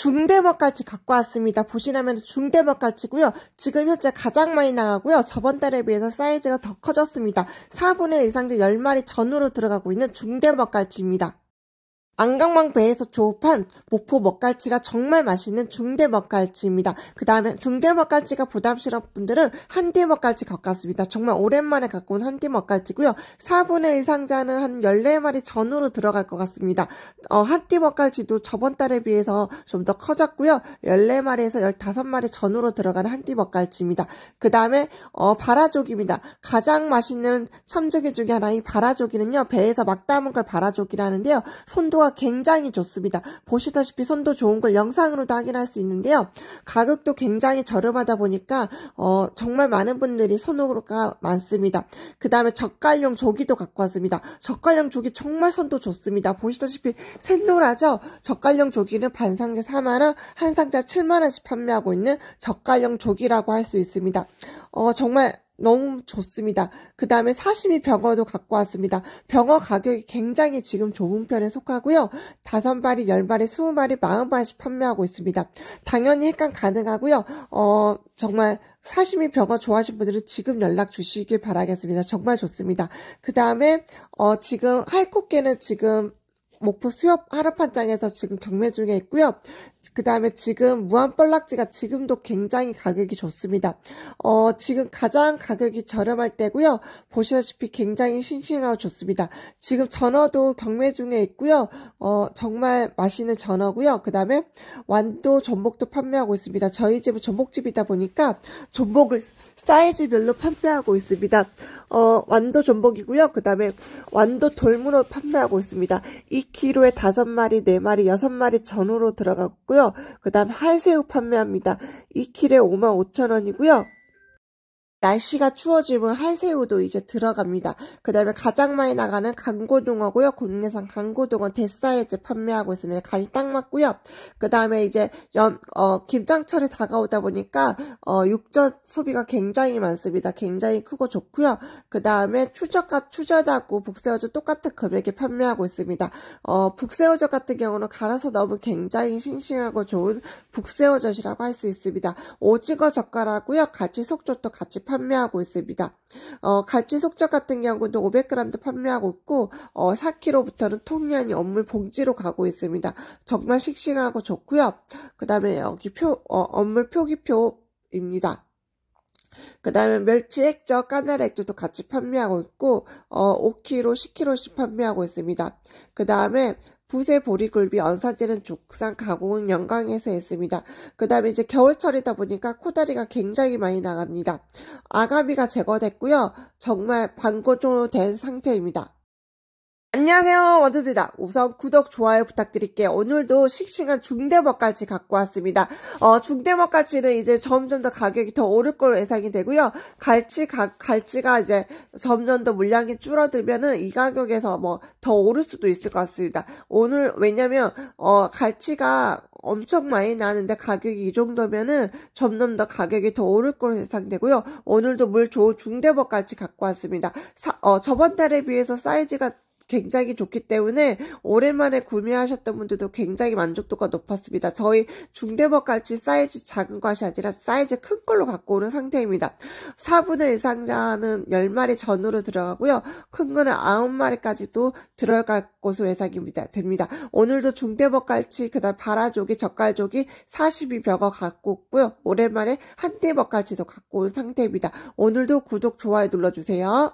중대머까지 갖고 왔습니다. 보시라면 중대머까지고요. 지금 현재 가장 많이 나가고요. 저번 달에 비해서 사이즈가 더 커졌습니다. 4분의 1 상대 10마리 전후로 들어가고 있는 중대머까지입니다. 안강망 배에서 조업한 목포 먹갈치가 정말 맛있는 중대 먹갈치입니다. 그 다음에 중대 먹갈치가 부담스러운 분들은 한대 먹갈치 가깝습니다. 정말 오랜만에 갖고 온 한대 먹갈치고요. 4분의 1 상자는 한 14마리 전후로 들어갈 것 같습니다. 어, 한대 먹갈치도 저번 달에 비해서 좀 더 커졌고요. 14마리에서 15마리 전후로 들어가는 한대 먹갈치입니다. 그 다음에 어, 바라족입니다 가장 맛있는 참조기 중에 하나인 바라족이는요 배에서 막 담은 걸바라족이라 하는데요. 손도가 굉장히 좋습니다. 보시다시피 선도 좋은 걸 영상으로도 확인할 수 있는데요. 가격도 굉장히 저렴하다 보니까 어, 정말 많은 분들이 선호가 많습니다. 그 다음에 젓갈용 조기도 갖고 왔습니다. 젓갈용 조기 정말 선도 좋습니다. 보시다시피 샛노라죠 젓갈용 조기는 반상자 4만원, 한상자 7만원씩 판매하고 있는 젓갈용 조기라고 할 수 있습니다. 어, 정말 너무 좋습니다. 그 다음에 사시미 병어도 갖고 왔습니다. 병어 가격이 굉장히 지금 좋은 편에 속하고요. 다섯 마리, 열 마리, 스무 마리, 마흔 마리씩 판매하고 있습니다. 당연히 획강 가능하고요. 어, 정말 사시미 병어 좋아하신 분들은 지금 연락 주시길 바라겠습니다. 정말 좋습니다. 그 다음에 어, 지금 할코게는 지금 목포 수협 하락판장에서 지금 경매 중에 있고요. 그 다음에 지금 무한벌락지가 지금도 굉장히 가격이 좋습니다. 어, 지금 가장 가격이 저렴할 때고요. 보시다시피 굉장히 싱싱하고 좋습니다. 지금 전어도 경매 중에 있고요. 어, 정말 맛있는 전어고요. 그 다음에 완도 전복도 판매하고 있습니다. 저희 집은 전복집이다 보니까 전복을 사이즈별로 판매하고 있습니다. 어, 완도 전복이고요. 그 다음에 완도 돌문어 판매하고 있습니다. 2kg에 5마리, 4마리, 6마리 전후로 들어가고 있고요. 그 다음 하새우 판매합니다. 2킬에 55,000원이고요. 날씨가 추워지면 할새우도 이제 들어갑니다. 그 다음에 가장 많이 나가는 강고등어고요. 국내산 강고등어 대사이즈 판매하고 있습니다 간이 딱 맞고요. 그 다음에 이제 연, 어, 김장철이 다가오다 보니까 어, 육젓 소비가 굉장히 많습니다. 굉장히 크고 좋고요. 그 다음에 추젓과 추젓하고 북새우젓 똑같은 금액에 판매하고 있습니다. 어, 북새우젓 같은 경우는 갈아서 넣으면 굉장히 싱싱하고 좋은 북새우젓이라고 할 수 있습니다. 오징어 젓갈하고요. 같이 속젓도 같이 판매하고 있습니다. 어, 갈치 속젓 같은 경우도 500g도 판매하고 있고 어, 4kg부터는 통량이 업물 봉지로 가고 있습니다. 정말 싱싱하고 좋고요. 그 다음에 여기 표 어, 업물 표기표입니다. 그 다음에 멸치 액젓, 까나리 액젓도 같이 판매하고 있고, 어, 5kg, 10kg씩 판매하고 있습니다. 그 다음에, 부세 보리굴비 연산지는 족산 가공은 영광에서 했습니다. 그 다음에 이제 겨울철이다 보니까 코다리가 굉장히 많이 나갑니다. 아가미가 제거됐고요. 정말 광고조된 상태입니다. 안녕하세요 원두입니다 우선 구독 좋아요 부탁드릴게요 오늘도 싱싱한 중대머까지 갖고 왔습니다 어, 중대머까지는 이제 점점 더 가격이 더 오를 걸로 예상이 되고요 갈치 가, 갈치가 이제 점점 더 물량이 줄어들면은 이 가격에서 뭐 더 오를 수도 있을 것 같습니다 오늘 왜냐면 어, 갈치가 엄청 많이 나는데 가격이 이 정도면은 점점 더 가격이 더 오를 걸로 예상되고요 오늘도 물 좋은 중대머까지 갖고 왔습니다 사, 어, 저번 달에 비해서 사이즈가 굉장히 좋기 때문에 오랜만에 구매하셨던 분들도 굉장히 만족도가 높았습니다. 저희 중대법 같이 사이즈 작은 것이 아니라 사이즈 큰 걸로 갖고 오는 상태입니다. 4분의 1 상자는 10마리 전후로 들어가고요. 큰 거는 9마리까지도 들어갈 것으로 예상입니다. 됩니다. 오늘도 중대법 갈치, 그 다음 바라조기, 젓갈조기 42병어 갖고 오고요 오랜만에 한대법 갈치도 갖고 온 상태입니다. 오늘도 구독, 좋아요 눌러주세요.